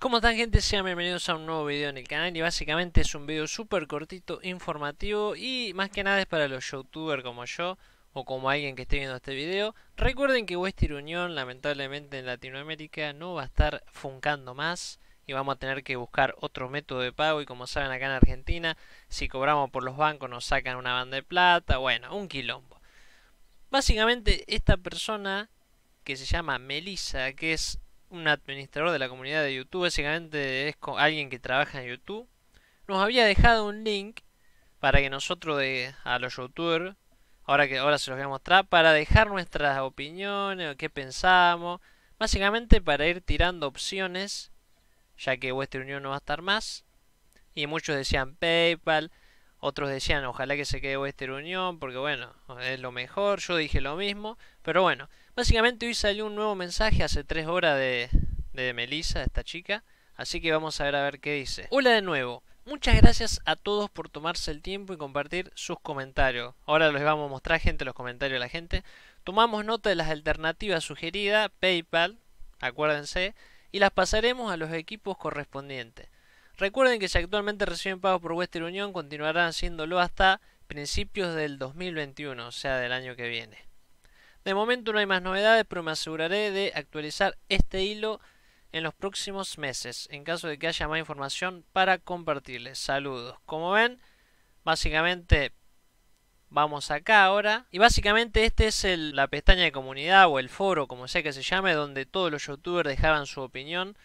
¿Cómo están gente? Sean bienvenidos a un nuevo video en el canal y básicamente es un video súper cortito, informativo y más que nada es para los youtubers como yo o como alguien que esté viendo este video. Recuerden que Western Unión lamentablemente en Latinoamérica no va a estar funcando más y vamos a tener que buscar otro método de pago y como saben acá en Argentina si cobramos por los bancos nos sacan una banda de plata, bueno, un quilombo. Básicamente esta persona que se llama Melissa, que es un administrador de la comunidad de YouTube, básicamente es alguien que trabaja en YouTube, nos había dejado un link para que nosotros de, a los youtubers, ahora que ahora se los voy a mostrar, para dejar nuestras opiniones, qué pensamos, básicamente para ir tirando opciones, ya que western unión no va a estar más. Y muchos decían PayPal, otros decían ojalá que se quede Western Unión, porque bueno, es lo mejor, yo dije lo mismo, pero bueno, Básicamente hoy salió un nuevo mensaje hace tres horas de, de Melissa, esta chica. Así que vamos a ver a ver qué dice. Hola de nuevo. Muchas gracias a todos por tomarse el tiempo y compartir sus comentarios. Ahora les vamos a mostrar, gente, los comentarios de la gente. Tomamos nota de las alternativas sugeridas, PayPal, acuérdense, y las pasaremos a los equipos correspondientes. Recuerden que si actualmente reciben pagos por Western Union, continuarán haciéndolo hasta principios del 2021, o sea, del año que viene. De momento no hay más novedades, pero me aseguraré de actualizar este hilo en los próximos meses, en caso de que haya más información para compartirles. Saludos. Como ven, básicamente vamos acá ahora. Y básicamente este es el, la pestaña de comunidad o el foro, como sea que se llame, donde todos los youtubers dejaban su opinión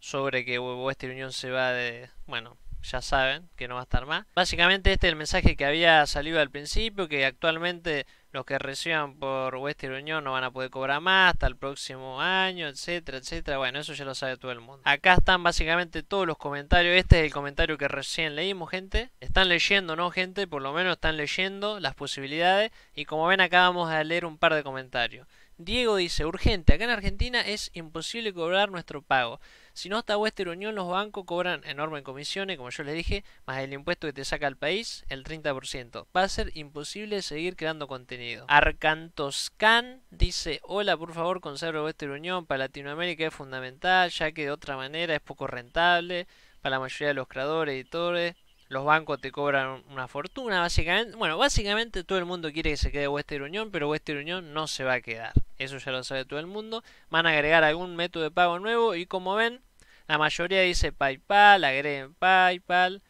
sobre que esta Reunión se va de... Bueno, ya saben que no va a estar más. Básicamente este es el mensaje que había salido al principio, que actualmente los que reciban por Western Union no van a poder cobrar más hasta el próximo año, etcétera, etcétera. Bueno, eso ya lo sabe todo el mundo. Acá están básicamente todos los comentarios. Este es el comentario que recién leímos, gente. Están leyendo, ¿no, gente? Por lo menos están leyendo las posibilidades. Y como ven acá vamos a leer un par de comentarios. Diego dice, urgente, acá en Argentina es imposible cobrar nuestro pago. Si no está Western Union los bancos cobran enormes comisiones, como yo les dije, más el impuesto que te saca el país, el 30%. Va a ser imposible seguir creando contenido. Arcantoscan dice, hola, por favor, conserva Western Union para Latinoamérica es fundamental, ya que de otra manera es poco rentable para la mayoría de los creadores, editores, los bancos te cobran una fortuna, básicamente. Bueno, básicamente todo el mundo quiere que se quede Western Union pero Western Union no se va a quedar. Eso ya lo sabe todo el mundo. Van a agregar algún método de pago nuevo y como ven, la mayoría dice PayPal, agreguen PayPal,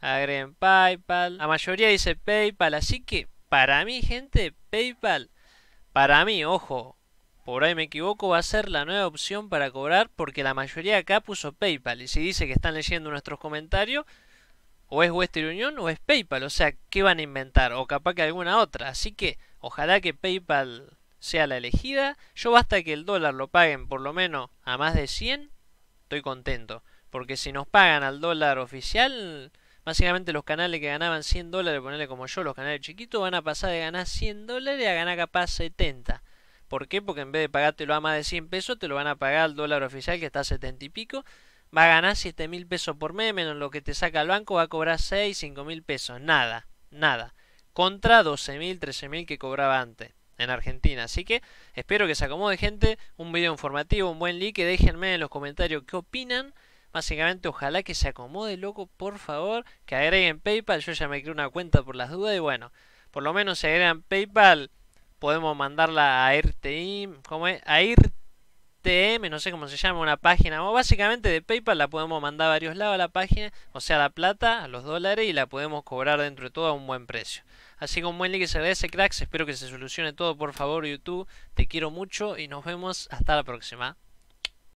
agreguen PayPal. La mayoría dice PayPal, así que para mí, gente, PayPal, para mí, ojo, por ahí me equivoco, va a ser la nueva opción para cobrar porque la mayoría acá puso PayPal. Y si dice que están leyendo nuestros comentarios, o es Western Union o es PayPal. O sea, ¿qué van a inventar? O capaz que alguna otra. Así que ojalá que PayPal sea la elegida. Yo basta que el dólar lo paguen por lo menos a más de 100, estoy contento. Porque si nos pagan al dólar oficial, básicamente los canales que ganaban 100 dólares, ponerle como yo, los canales chiquitos, van a pasar de ganar 100 dólares a ganar capaz 70. ¿Por qué? Porque en vez de pagártelo a más de 100 pesos, te lo van a pagar al dólar oficial que está a 70 y pico. Va a ganar 7 mil pesos por mes, menos lo que te saca el banco, va a cobrar 6, 5 mil pesos. Nada, nada. Contra 12 mil, 13 mil que cobraba antes en Argentina. Así que espero que se acomode gente, un video informativo, un buen like, déjenme en los comentarios qué opinan. Básicamente, ojalá que se acomode, loco, por favor, que agreguen PayPal. Yo ya me creé una cuenta por las dudas y bueno, por lo menos si agregan PayPal, podemos mandarla a ¿cómo es? A TM, no sé cómo se llama, una página, o básicamente de PayPal la podemos mandar a varios lados a la página, o sea, la plata, a los dólares y la podemos cobrar dentro de todo a un buen precio. Así que un buen like se ese cracks. Espero que se solucione todo, por favor, YouTube. Te quiero mucho y nos vemos hasta la próxima.